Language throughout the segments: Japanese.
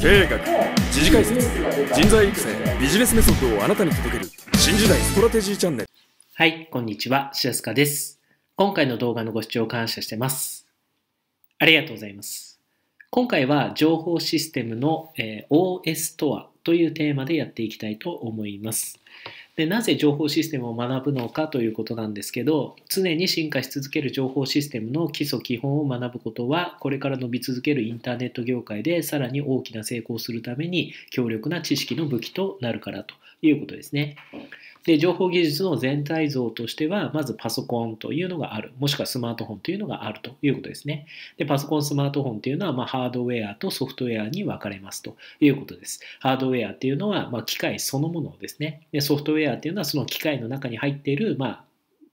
経営学時事解説人材育成ビジネスメソッドをあなたに届ける新時代ストラテジーチャンネルはいこんにちはしすかです今回の動画のご視聴感謝してますありがとうございます今回は情報システムのえ OS とはというテーマでやっていきたいと思いますでなぜ情報システムを学ぶのかということなんですけど常に進化し続ける情報システムの基礎基本を学ぶことはこれから伸び続けるインターネット業界でさらに大きな成功するために強力な知識の武器となるからということですね。で、情報技術の全体像としては、まずパソコンというのがある、もしくはスマートフォンというのがあるということですね。で、パソコン、スマートフォンというのは、まあ、ハードウェアとソフトウェアに分かれますということです。ハードウェアっていうのは、まあ、機械そのものですね。で、ソフトウェアっていうのは、その機械の中に入っている、まあ、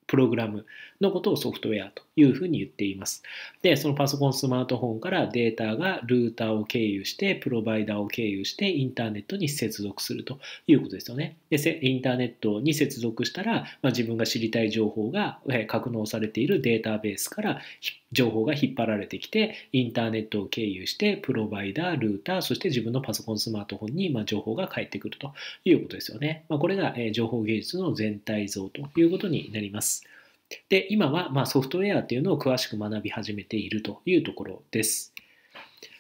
プログラムのことをソフトウェアというふうに言っています。で、そのパソコン、スマートフォンからデータがルーターを経由して、プロバイダーを経由して、インターネットに接続するということですよね。で、インターネットに接続したら、まあ、自分が知りたい情報が格納されているデータベースから情報が引っ張られてきて、インターネットを経由して、プロバイダー、ルーター、そして自分のパソコン、スマートフォンにま情報が返ってくるということですよね。まあ、これが情報芸術の全体像ということになります。で、今はまソフトウェアっていうのを詳しく学び始めているというところです。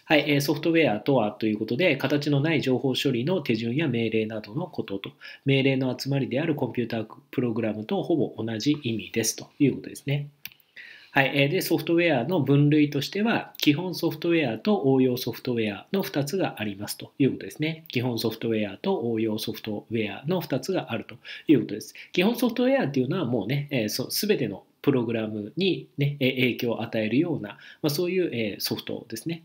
はい、ソフトウェアとはということで、形のない情報処理の手順や命令などのことと、命令の集まりであるコンピュータープログラムとほぼ同じ意味ですということですね。はい、でソフトウェアの分類としては基本ソフトウェアと応用ソフトウェアの2つがありますということですね基本ソフトウェアと応用ソフトウェアの2つがあるということです基本ソフトウェアっていうのはもうね、えべ全てのプログラムに、ね、影響を与えるような、まあ、そういうソフトですね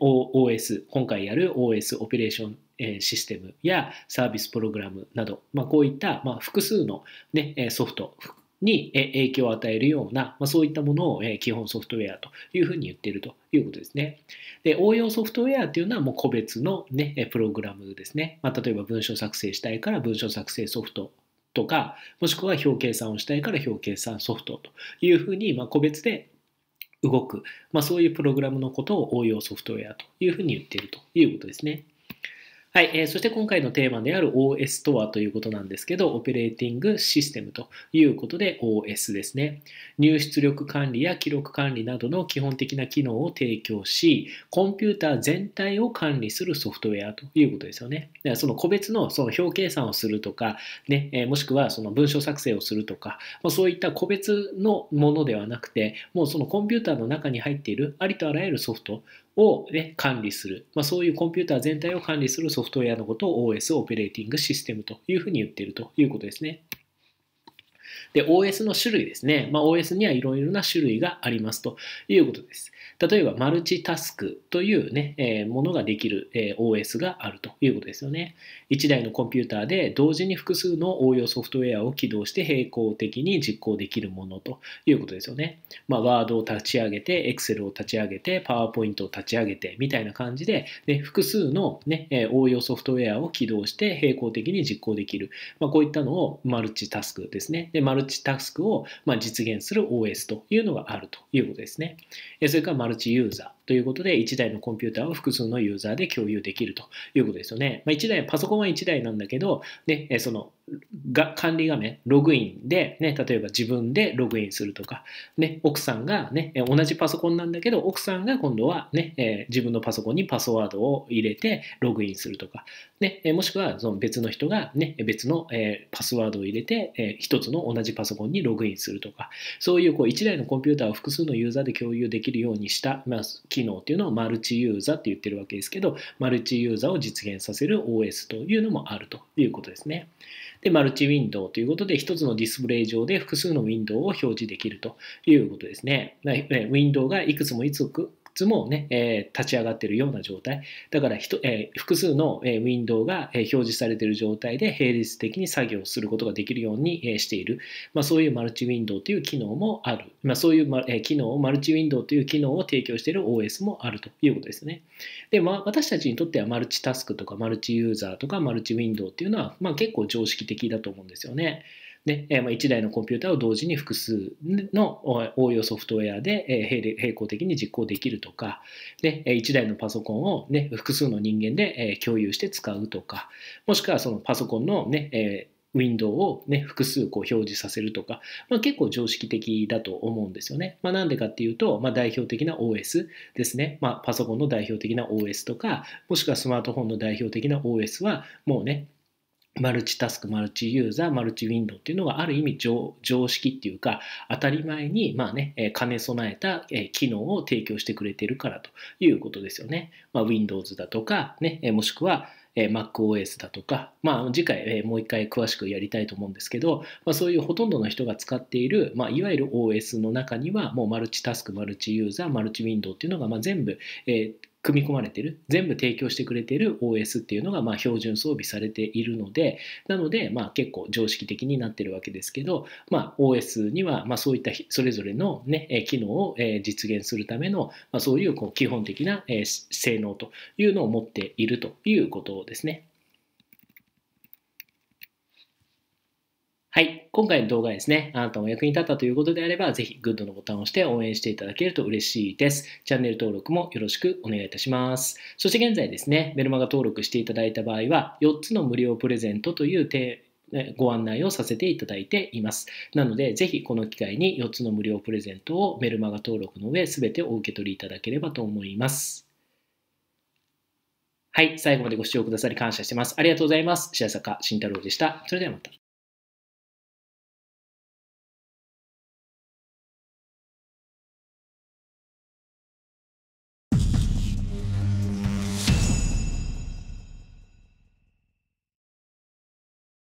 OS 今回やる OS オペレーションシステムやサービスプログラムなど、まあ、こういった、ま複数の、ね、ソフトに影響を与えるような、まあ、そういったものを基本ソフトウェアというふうに言っているということですね。で、応用ソフトウェアというのはもう個別のね、プログラムですね。まあ、例えば文章作成したいから文章作成ソフトとか、もしくは表計算をしたいから表計算ソフトというふうに、ま個別で動く、まあ、そういうプログラムのことを応用ソフトウェアというふうに言っているということですね。はい、えー、そして今回のテーマである OS とはということなんですけど、オペレーティングシステムということで OS ですね。入出力管理や記録管理などの基本的な機能を提供し、コンピューター全体を管理するソフトウェアということですよね。だからその個別のその表計算をするとか、ねえもしくはその文章作成をするとか、まそういった個別のものではなくて、もうそのコンピューターの中に入っているありとあらゆるソフトを、ね、管理する、まあ、そういうコンピューター全体を管理するソフトソフトウェアのことを OS オペレーティングシステムというふうに言っているということですね。で、OS の種類ですね。まあ、OS にはいろいろな種類がありますということです。例えば、マルチタスクというね、えー、ものができる、えー、OS があるということですよね。1台のコンピューターで同時に複数の応用ソフトウェアを起動して並行的に実行できるものということですよね。まあ、ワードを立ち上げて、Excel を立ち上げて、PowerPoint を立ち上げてみたいな感じで、ね、複数の、ね、応用ソフトウェアを起動して並行的に実行できる。まあ、こういったのをマルチタスクですね。でマルチタスクを、ま実現する OS というのがあるということですね。それからマルチユーザーということで、1台のコンピューターを複数のユーザーで共有できるということですよね。まあ、1台、パソコンは1台なんだけど、ね、そのが管理画面、ログインで、ね、例えば自分でログインするとか、ね、奥さんが、ね、同じパソコンなんだけど、奥さんが今度はね、えー、自分のパソコンにパスワードを入れてログインするとか、ね、もしくはその別の人が、ね、別の、えー、パスワードを入れて、えー、一つの同じパソコンにログインするとか、そういうこう1台のコンピューターを複数のユーザーで共有できるようにした、まあ、機能というのをマルチユーザーって言ってるわけですけど、マルチユーザーを実現させる OS というのもあるということですね。で、マルチウィンドウということで、1つのディスプレイ上で複数のウィンドウを表示できるということですね。ウィンドウがいくつもいつつもね、えー、立ち上がってるような状態。だから、えー、複数の、えウィンドウが、え表示されている状態で並列的に作業することができるように、えしている。まあ、そういうマルチウィンドウという機能もある。まあ、そういう、まえ機能を、マルチウィンドウという機能を提供している OS もあるということですね。で、まあ、私たちにとってはマルチタスクとかマルチユーザーとかマルチウィンドウっていうのは、まあ、結構常識的だと思うんですよね。で、えー、1台のコンピューターを同時に複数の応用ソフトウェアで、並行的に実行できるとかで1台のパソコンを、ね、複数の人間で、共有して使うとかもしくはそのパソコンのね、えウィンドウを、ね、複数こう表示させるとか、まあ、結構常識的だと思うんですよね。まあ、なんでかっていうと、まあ、代表的な OS ですね、まあ、パソコンの代表的な OS とか、もしくはスマートフォンの代表的な OS は、もうね、マルチタスク、マルチユーザー、マルチウィンドウっていうのがある意味常識っていうか当たり前にまあね、兼ね備えた機能を提供してくれてるからということですよね。まあ、Windows だとか、ね、もしくは MacOS だとか、まあ、次回もう一回詳しくやりたいと思うんですけど、まあ、そういうほとんどの人が使っている、まあ、いわゆる OS の中にはもうマルチタスク、マルチユーザー、マルチウィンドウっていうのがまあ全部、えー組み込まれてる全部提供してくれてる OS っていうのがま標準装備されているのでなのでま結構常識的になってるわけですけど、まあ、OS にはまそういったそれぞれの、ね、機能を実現するための、まそういうこう基本的な性能というのを持っているということですね。はい。今回の動画ですね、あなたも役に立ったということであれば、ぜひグッドのボタンを押して応援していただけると嬉しいです。チャンネル登録もよろしくお願いいたします。そして現在ですね、メルマガ登録していただいた場合は、4つの無料プレゼントというご案内をさせていただいています。なので、ぜひこの機会に4つの無料プレゼントをメルマガ登録の上、すべてお受け取りいただければと思います。はい。最後までご視聴くださり感謝してます。ありがとうございます。白坂慎太郎でした。それではまた。